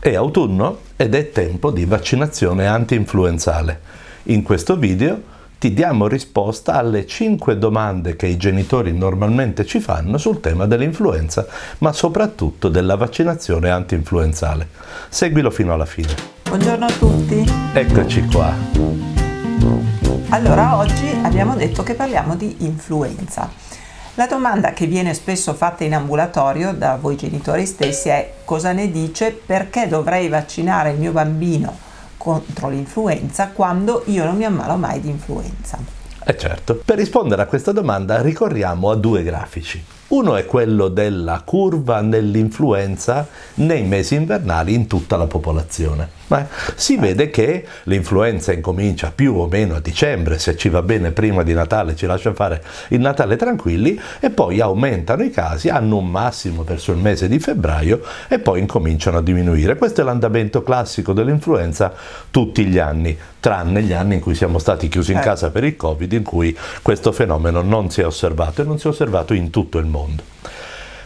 È autunno ed è tempo di vaccinazione anti-influenzale. In questo video ti diamo risposta alle 5 domande che i genitori normalmente ci fanno sul tema dell'influenza, ma soprattutto della vaccinazione anti-influenzale. Seguilo fino alla fine. Buongiorno a tutti. Eccoci qua. Allora, oggi abbiamo detto che parliamo di influenza. La domanda che viene spesso fatta in ambulatorio da voi genitori stessi è cosa ne dice perché dovrei vaccinare il mio bambino contro l'influenza quando io non mi ammalo mai di influenza? Eh certo, per rispondere a questa domanda ricorriamo a due grafici. Uno è quello della curva dell'influenza nei mesi invernali in tutta la popolazione Beh, si eh. vede che l'influenza incomincia più o meno a dicembre, se ci va bene prima di Natale ci lascia fare il Natale tranquilli e poi aumentano i casi, hanno un massimo verso il mese di febbraio e poi incominciano a diminuire. Questo è l'andamento classico dell'influenza tutti gli anni tranne gli anni in cui siamo stati chiusi in eh. casa per il Covid, in cui questo fenomeno non si è osservato e non si è osservato in tutto il mondo.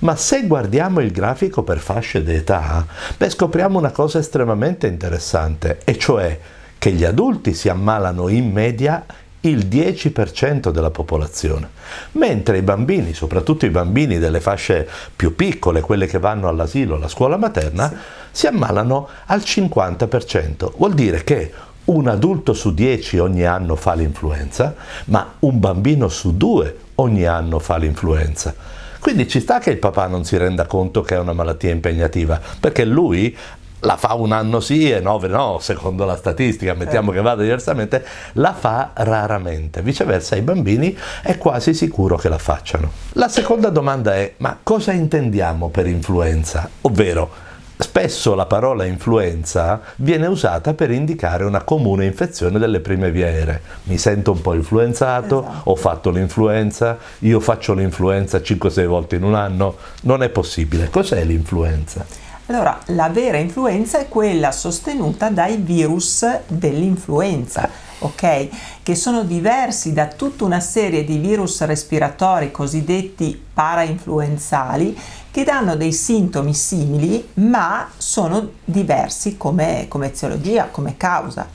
Ma se guardiamo il grafico per fasce d'età, beh, scopriamo una cosa estremamente interessante, e cioè che gli adulti si ammalano in media il 10% della popolazione, mentre i bambini, soprattutto i bambini delle fasce più piccole, quelle che vanno all'asilo, alla scuola materna, sì. si ammalano al 50%. Vuol dire che un adulto su 10 ogni anno fa l'influenza, ma un bambino su 2 ogni anno fa l'influenza. Quindi ci sta che il papà non si renda conto che è una malattia impegnativa, perché lui la fa un anno sì e nove no, secondo la statistica, mettiamo eh. che vada diversamente, la fa raramente. Viceversa i bambini è quasi sicuro che la facciano. La seconda domanda è, ma cosa intendiamo per influenza? Ovvero, Spesso la parola influenza viene usata per indicare una comune infezione delle prime vie aeree. Mi sento un po' influenzato, esatto. ho fatto l'influenza, io faccio l'influenza 5-6 volte in un anno. Non è possibile. Cos'è l'influenza? Allora, la vera influenza è quella sostenuta dai virus dell'influenza, ok? Che sono diversi da tutta una serie di virus respiratori cosiddetti parainfluenzali che danno dei sintomi simili ma sono diversi come, come eziologia, come causa.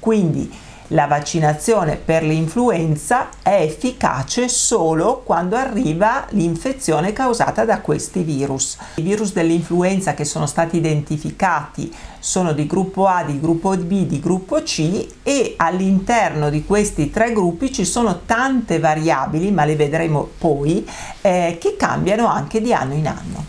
Quindi la vaccinazione per l'influenza è efficace solo quando arriva l'infezione causata da questi virus. I virus dell'influenza che sono stati identificati sono di gruppo A, di gruppo B, di gruppo C e all'interno di questi tre gruppi ci sono tante variabili, ma le vedremo poi, eh, che cambiano anche di anno in anno.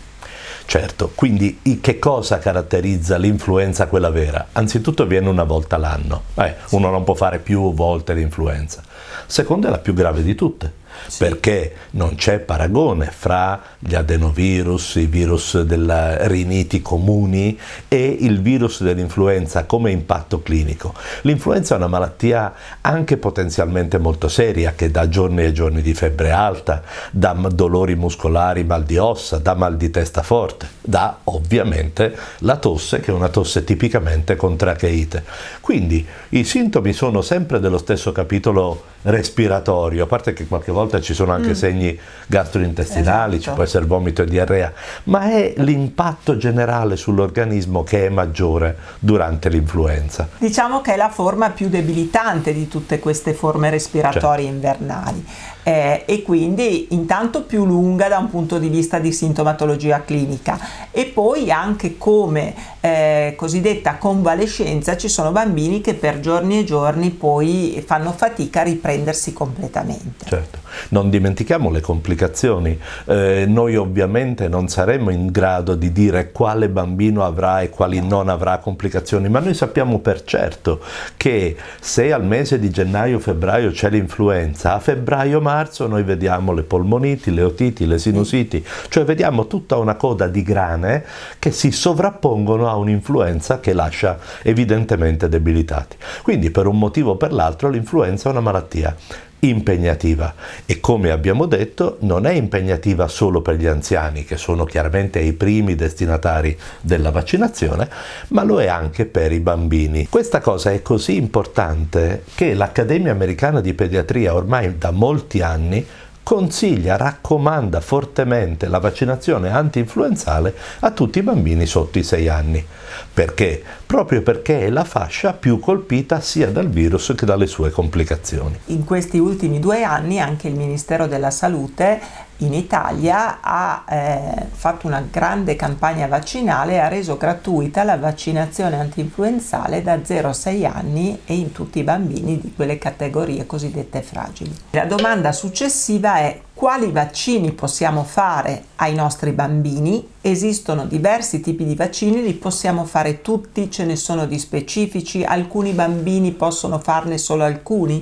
Certo, quindi che cosa caratterizza l'influenza quella vera? Anzitutto viene una volta l'anno, eh, uno non può fare più volte l'influenza. Seconda è la più grave di tutte, sì. perché non c'è paragone fra gli adenovirus, i virus della riniti comuni e il virus dell'influenza come impatto clinico. L'influenza è una malattia anche potenzialmente molto seria che dà giorni e giorni di febbre alta, da dolori muscolari, mal di ossa, da mal di testa forte, da ovviamente la tosse che è una tosse tipicamente con tracheite. Quindi i sintomi sono sempre dello stesso capitolo respiratorio, a parte che qualche volta ci sono anche mm. segni gastrointestinali, esatto. ci può essere vomito e diarrea, ma è l'impatto generale sull'organismo che è maggiore durante l'influenza. Diciamo che è la forma più debilitante di tutte queste forme respiratorie certo. invernali eh, e quindi intanto più lunga da un punto di vista di sintomatologia clinica e poi anche come eh, cosiddetta convalescenza ci sono bambini che per giorni e giorni poi fanno fatica a riprendere arrendersi completamente. Certo. Non dimentichiamo le complicazioni. Eh, noi ovviamente non saremmo in grado di dire quale bambino avrà e quali non avrà complicazioni, ma noi sappiamo per certo che se al mese di gennaio-febbraio c'è l'influenza, a febbraio-marzo noi vediamo le polmoniti, le otiti, le sinusiti, cioè vediamo tutta una coda di grane che si sovrappongono a un'influenza che lascia evidentemente debilitati. Quindi per un motivo o per l'altro l'influenza è una malattia terapia impegnativa e come abbiamo detto non è impegnativa solo per gli anziani che sono chiaramente i primi destinatari della vaccinazione, ma lo è anche per i bambini. Questa cosa è così importante che l'Accademia Americana di Pediatria ormai da molti anni consiglia, raccomanda fortemente la vaccinazione anti-influenzale a tutti i bambini sotto i 6 anni. Perché? Proprio perché è la fascia più colpita sia dal virus che dalle sue complicazioni. In questi ultimi due anni anche il Ministero della Salute in Italia ha eh, fatto una grande campagna vaccinale e ha reso gratuita la vaccinazione antinfluenzale da 0 a 6 anni e in tutti i bambini di quelle categorie cosiddette fragili. La domanda successiva è quali vaccini possiamo fare ai nostri bambini? Esistono diversi tipi di vaccini, li possiamo fare tutti, ce ne sono di specifici, alcuni bambini possono farne solo alcuni?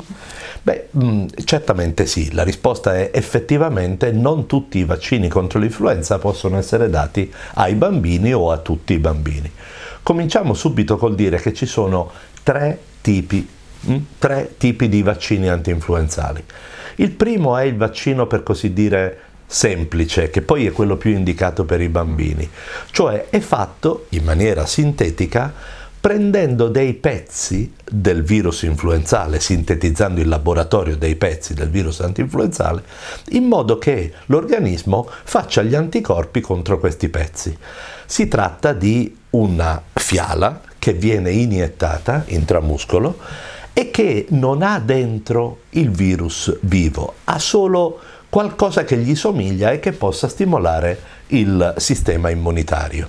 Beh, mm, certamente sì, la risposta è effettivamente non tutti i vaccini contro l'influenza possono essere dati ai bambini o a tutti i bambini. Cominciamo subito col dire che ci sono tre tipi, mm, tre tipi di vaccini anti-influenzali. Il primo è il vaccino, per così dire, semplice, che poi è quello più indicato per i bambini, cioè è fatto in maniera sintetica prendendo dei pezzi del virus influenzale, sintetizzando in laboratorio dei pezzi del virus antinfluenzale, in modo che l'organismo faccia gli anticorpi contro questi pezzi. Si tratta di una fiala che viene iniettata intramuscolo e che non ha dentro il virus vivo, ha solo qualcosa che gli somiglia e che possa stimolare il sistema immunitario.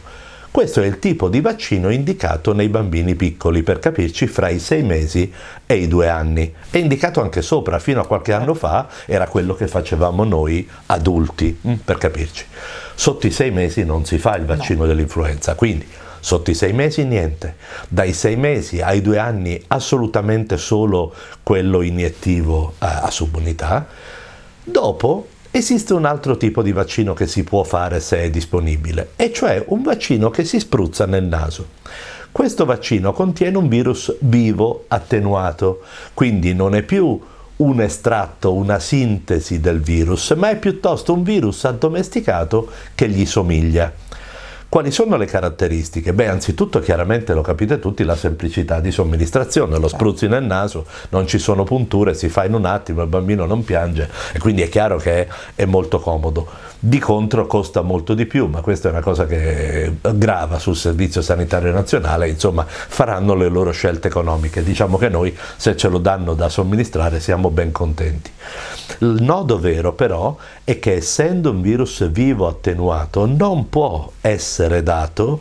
Questo è il tipo di vaccino indicato nei bambini piccoli, per capirci, fra i sei mesi e i due anni. È indicato anche sopra, fino a qualche anno fa era quello che facevamo noi adulti, mm. per capirci. Sotto i sei mesi non si fa il vaccino no. dell'influenza, quindi Sotto i sei mesi niente, dai sei mesi ai due anni assolutamente solo quello iniettivo a, eh, a subunità. Dopo esiste un altro tipo di vaccino che si può fare se è disponibile, e cioè un vaccino che si spruzza nel naso. Questo vaccino contiene un virus vivo attenuato, quindi non è più un estratto, una sintesi del virus, ma è piuttosto un virus addomesticato che gli somiglia. Quali sono le caratteristiche? Beh, anzitutto chiaramente lo capite tutti, la semplicità di somministrazione, lo certo. spruzzi nel naso, non ci sono punture, si fa in un attimo, il bambino non piange e quindi è chiaro che è molto comodo. Di contro costa molto di più, ma questa è una cosa che grava sul Servizio Sanitario Nazionale, insomma faranno le loro scelte economiche. Diciamo che noi se ce lo danno da somministrare siamo ben contenti. Il nodo vero però è che essendo un virus vivo attenuato non può essere dato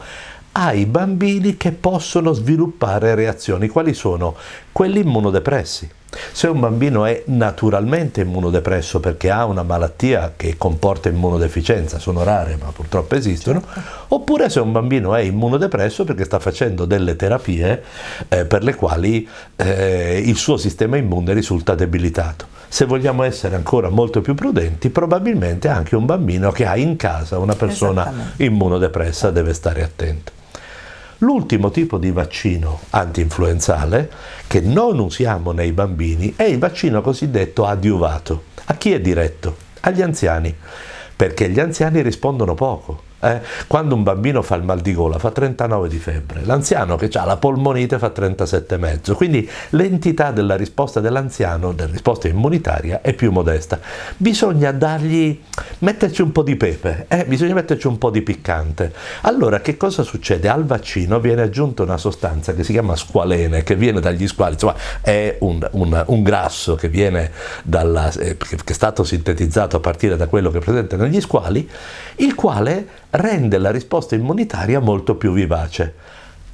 ai bambini che possono sviluppare reazioni. Quali sono? Quelli immunodepressi. Se un bambino è naturalmente immunodepresso perché ha una malattia che comporta immunodeficienza, sono rare ma purtroppo esistono, certo. oppure se un bambino è immunodepresso perché sta facendo delle terapie eh, per le quali eh, il suo sistema immune risulta debilitato. Se vogliamo essere ancora molto più prudenti, probabilmente anche un bambino che ha in casa una persona immunodepressa deve stare attento. L'ultimo tipo di vaccino anti-influenzale che non usiamo nei bambini è il vaccino cosiddetto adiuvato. A chi è diretto? Agli anziani, perché gli anziani rispondono poco eh? Quando un bambino fa il mal di gola fa 39 di febbre, l'anziano che ha la polmonite fa 37,5, quindi l'entità della risposta dell'anziano, della risposta immunitaria, è più modesta. Bisogna dargli, metterci un po' di pepe, eh? bisogna metterci un po' di piccante. Allora che cosa succede? Al vaccino viene aggiunta una sostanza che si chiama squalene, che viene dagli squali, insomma è un, un, un grasso che, dalla, eh, che è stato sintetizzato a partire da quello che è presente negli squali, il quale rende la risposta immunitaria molto più vivace.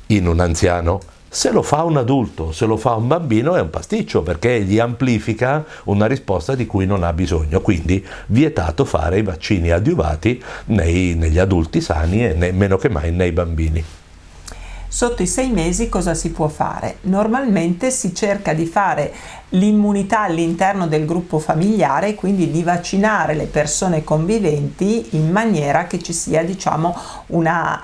In un anziano se lo fa un adulto, se lo fa un bambino è un pasticcio perché gli amplifica una risposta di cui non ha bisogno, quindi vietato fare i vaccini adiuvati nei, negli adulti sani e ne, meno che mai nei bambini. Sotto i sei mesi cosa si può fare? Normalmente si cerca di fare l'immunità all'interno del gruppo familiare, quindi di vaccinare le persone conviventi in maniera che ci sia diciamo una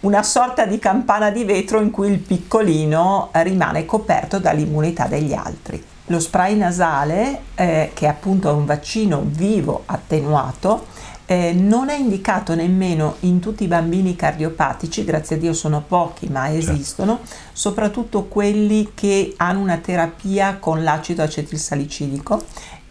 una sorta di campana di vetro in cui il piccolino rimane coperto dall'immunità degli altri. Lo spray nasale, eh, che è appunto un vaccino vivo attenuato, eh, non è indicato nemmeno in tutti i bambini cardiopatici, grazie a Dio sono pochi ma certo. esistono, certo. soprattutto quelli che hanno una terapia con l'acido acetilsalicilico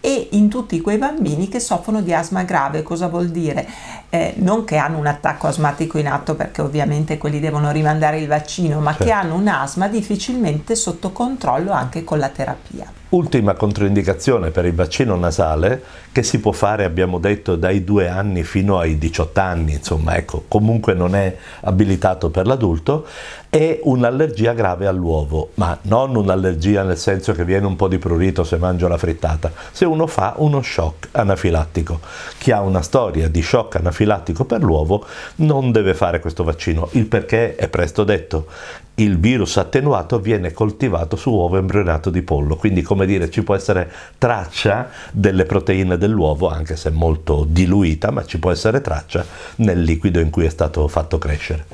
e in tutti quei bambini che soffrono di asma grave. Cosa vuol dire? eh, non che hanno un attacco asmatico in atto perché ovviamente quelli devono rimandare il vaccino, ma certo. che hanno un asma difficilmente sotto controllo anche con la terapia. Ultima controindicazione per il vaccino nasale che si può fare, abbiamo detto, dai 2 anni fino ai 18 anni, insomma, ecco, comunque non è abilitato per l'adulto, è un'allergia grave all'uovo, ma non un'allergia nel senso che viene un po' di prurito se mangio la frittata, se uno fa uno shock anafilattico. Chi ha una storia di shock anafilattico profilattico per l'uovo non deve fare questo vaccino. Il perché è presto detto. Il virus attenuato viene coltivato su uovo embrionato di pollo, quindi come dire ci può essere traccia delle proteine dell'uovo, anche se molto diluita, ma ci può essere traccia nel liquido in cui è stato fatto crescere.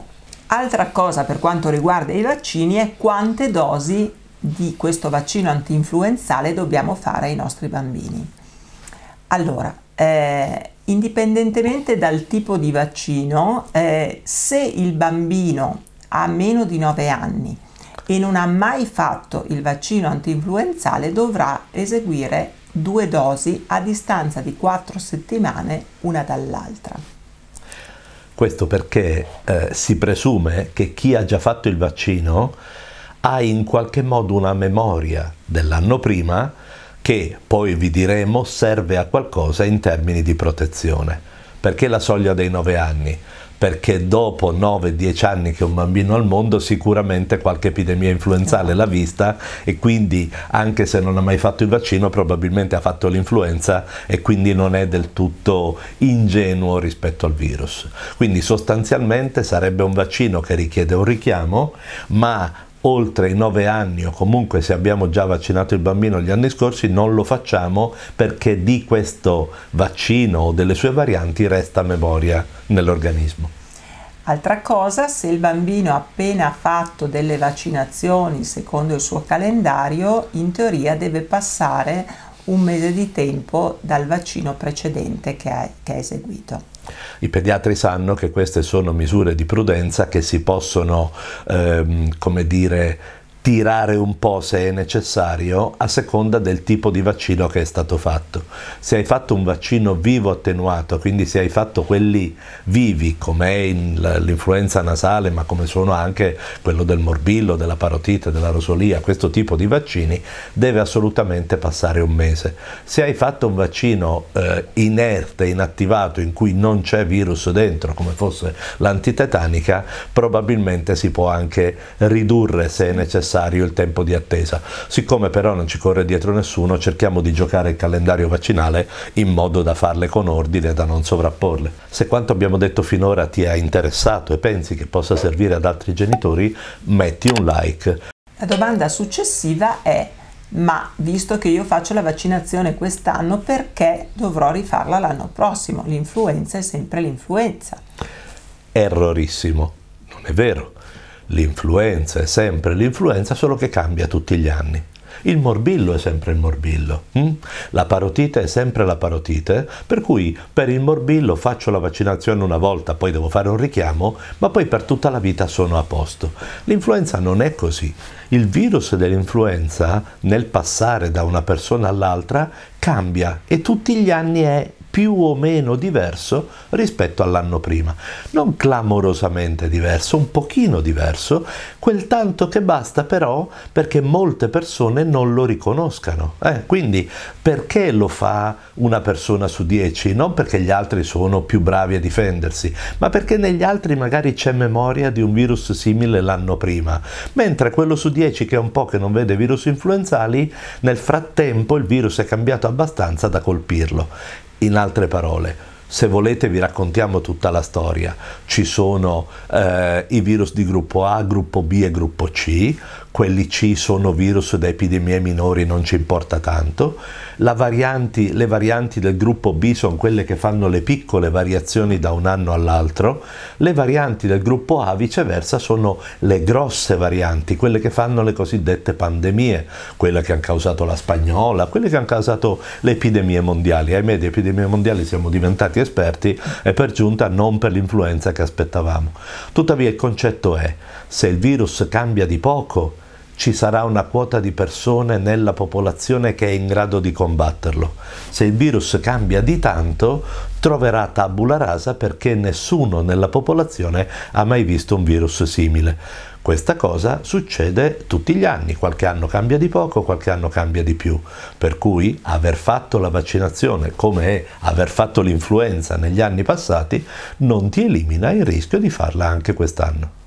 Altra cosa per quanto riguarda i vaccini è quante dosi di questo vaccino antinfluenzale dobbiamo fare ai nostri bambini. Allora, eh, indipendentemente dal tipo di vaccino, eh, se il bambino ha meno di 9 anni e non ha mai fatto il vaccino antinfluenzale dovrà eseguire due dosi a distanza di 4 settimane una dall'altra. Questo perché eh, si presume che chi ha già fatto il vaccino ha in qualche modo una memoria dell'anno prima che poi vi diremo serve a qualcosa in termini di protezione. Perché la soglia dei 9 anni? Perché dopo 9-10 anni che un bambino al mondo sicuramente qualche epidemia influenzale l'ha vista e quindi anche se non ha mai fatto il vaccino probabilmente ha fatto l'influenza e quindi non è del tutto ingenuo rispetto al virus. Quindi sostanzialmente sarebbe un vaccino che richiede un richiamo ma oltre i 9 anni o comunque se abbiamo già vaccinato il bambino gli anni scorsi non lo facciamo perché di questo vaccino o delle sue varianti resta memoria nell'organismo. Altra cosa, se il bambino ha appena fatto delle vaccinazioni secondo il suo calendario, in teoria deve passare un mese di tempo dal vaccino precedente che ha, eseguito. I pediatri sanno che queste sono misure di prudenza che si possono, ehm, come dire, tirare un po' se è necessario a seconda del tipo di vaccino che è stato fatto. Se hai fatto un vaccino vivo attenuato, quindi se hai fatto quelli vivi come è l'influenza nasale, ma come sono anche quello del morbillo, della parotite, della rosolia, questo tipo di vaccini, deve assolutamente passare un mese. Se hai fatto un vaccino eh, inerte, inattivato, in cui non c'è virus dentro, come fosse l'antitetanica, probabilmente si può anche ridurre se è necessario necessario il tempo di attesa. Siccome però non ci corre dietro nessuno, cerchiamo di giocare il calendario vaccinale in modo da farle con ordine e da non sovrapporle. Se quanto abbiamo detto finora ti ha interessato e pensi che possa servire ad altri genitori, metti un like. La domanda successiva è ma visto che io faccio la vaccinazione quest'anno, perché dovrò rifarla l'anno prossimo? L'influenza è sempre l'influenza. Errorissimo, non è vero. L'influenza è sempre l'influenza, solo che cambia tutti gli anni. Il morbillo è sempre il morbillo, hm? la parotite è sempre la parotite, per cui per il morbillo faccio la vaccinazione una volta, poi devo fare un richiamo, ma poi per tutta la vita sono a posto. L'influenza non è così. Il virus dell'influenza nel passare da una persona all'altra cambia e tutti gli anni è più o meno diverso rispetto all'anno prima. Non clamorosamente diverso, un pochino diverso, quel tanto che basta però perché molte persone non lo riconoscano. Eh, quindi perché lo fa una persona su dieci? Non perché gli altri sono più bravi a difendersi, ma perché negli altri magari c'è memoria di un virus simile l'anno prima, mentre quello su dieci che è un po' che non vede virus influenzali, nel frattempo il virus è cambiato abbastanza da colpirlo in altre parole, se volete vi raccontiamo tutta la storia. Ci sono eh, i virus di gruppo A, gruppo B e gruppo C, quelli C sono virus da epidemie minori, non ci importa tanto, varianti, le varianti del gruppo B sono quelle che fanno le piccole variazioni da un anno all'altro, le varianti del gruppo A viceversa sono le grosse varianti, quelle che fanno le cosiddette pandemie, quelle che hanno causato la spagnola, quelle che hanno causato le epidemie mondiali. Ahimè, di epidemie mondiali siamo diventati esperti e per giunta non per l'influenza che aspettavamo. Tuttavia il concetto è, se il virus cambia di poco, ci sarà una quota di persone nella popolazione che è in grado di combatterlo. Se il virus cambia di tanto, troverà tabula rasa perché nessuno nella popolazione ha mai visto un virus simile. Questa cosa succede tutti gli anni, qualche anno cambia di poco, qualche anno cambia di più, per cui aver fatto la vaccinazione come è aver fatto l'influenza negli anni passati non ti elimina il rischio di farla anche quest'anno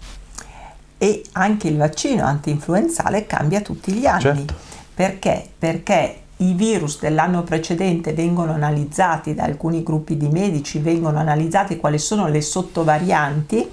e anche il vaccino anti-influenzale cambia tutti gli anni. Certo. Perché? Perché i virus dell'anno precedente vengono analizzati da alcuni gruppi di medici, vengono analizzati quali sono le sottovarianti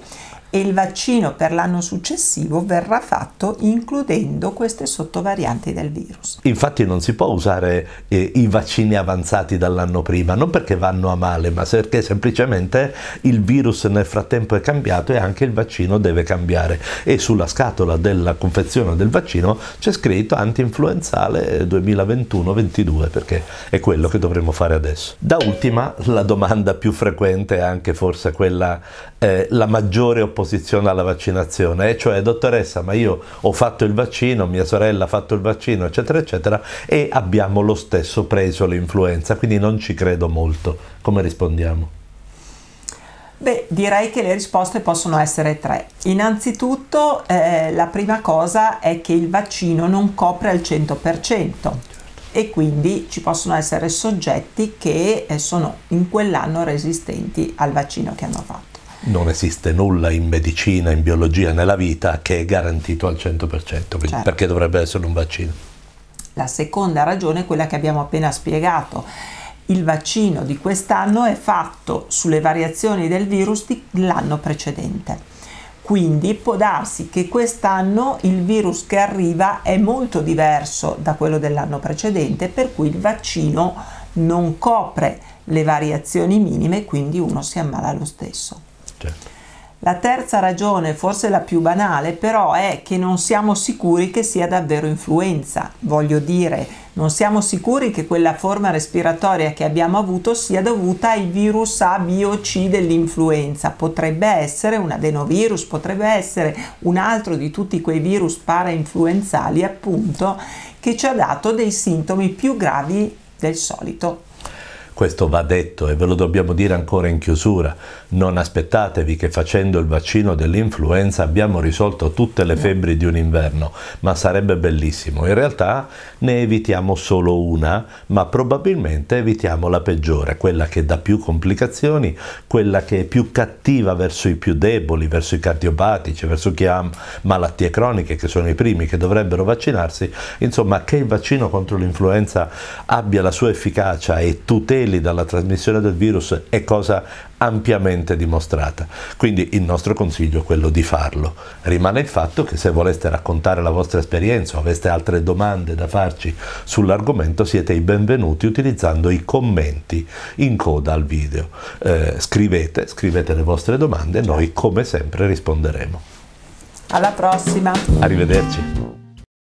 e il vaccino per l'anno successivo verrà fatto includendo queste sottovarianti del virus. Infatti non si può usare eh, i vaccini avanzati dall'anno prima, non perché vanno a male, ma perché semplicemente il virus nel frattempo è cambiato e anche il vaccino deve cambiare. E sulla scatola della confezione del vaccino c'è scritto anti-influenzale 2021-22, perché è quello che dovremmo fare adesso. Da ultima la domanda più frequente, anche forse quella eh, la maggiore opposizione alla vaccinazione, e eh, cioè dottoressa ma io ho fatto il vaccino, mia sorella ha fatto il vaccino eccetera eccetera e abbiamo lo stesso preso l'influenza, quindi non ci credo molto. Come rispondiamo? Beh, direi che le risposte possono essere tre. Innanzitutto, eh, la prima cosa è che il vaccino non copre al 100% e quindi ci possono essere soggetti che eh, sono in quell'anno resistenti al vaccino che hanno fatto non esiste nulla in medicina, in biologia, nella vita che è garantito al 100%, certo. perché dovrebbe essere un vaccino. La seconda ragione è quella che abbiamo appena spiegato. Il vaccino di quest'anno è fatto sulle variazioni del virus dell'anno precedente. Quindi può darsi che quest'anno il virus che arriva è molto diverso da quello dell'anno precedente, per cui il vaccino non copre le variazioni minime, quindi uno si ammala lo stesso. Certo. La terza ragione, forse la più banale, però è che non siamo sicuri che sia davvero influenza. Voglio dire, non siamo sicuri che quella forma respiratoria che abbiamo avuto sia dovuta al virus A, B o C dell'influenza. Potrebbe essere un adenovirus, potrebbe essere un altro di tutti quei virus parainfluenzali, appunto, che ci ha dato dei sintomi più gravi del solito questo va detto e ve lo dobbiamo dire ancora in chiusura, non aspettatevi che facendo il vaccino dell'influenza abbiamo risolto tutte le febbri di un inverno, ma sarebbe bellissimo. In realtà ne evitiamo solo una, ma probabilmente evitiamo la peggiore, quella che dà più complicazioni, quella che è più cattiva verso i più deboli, verso i cardiopatici, verso chi ha malattie croniche, che sono i primi che dovrebbero vaccinarsi. Insomma, che il vaccino contro l'influenza abbia la sua efficacia e tuteli tranquilli dalla trasmissione del virus è cosa ampiamente dimostrata. Quindi il nostro consiglio è quello di farlo. Rimane il fatto che se voleste raccontare la vostra esperienza o aveste altre domande da farci sull'argomento siete i benvenuti utilizzando i commenti in coda al video. Eh, scrivete, scrivete le vostre domande e noi come sempre risponderemo. Alla prossima. Arrivederci.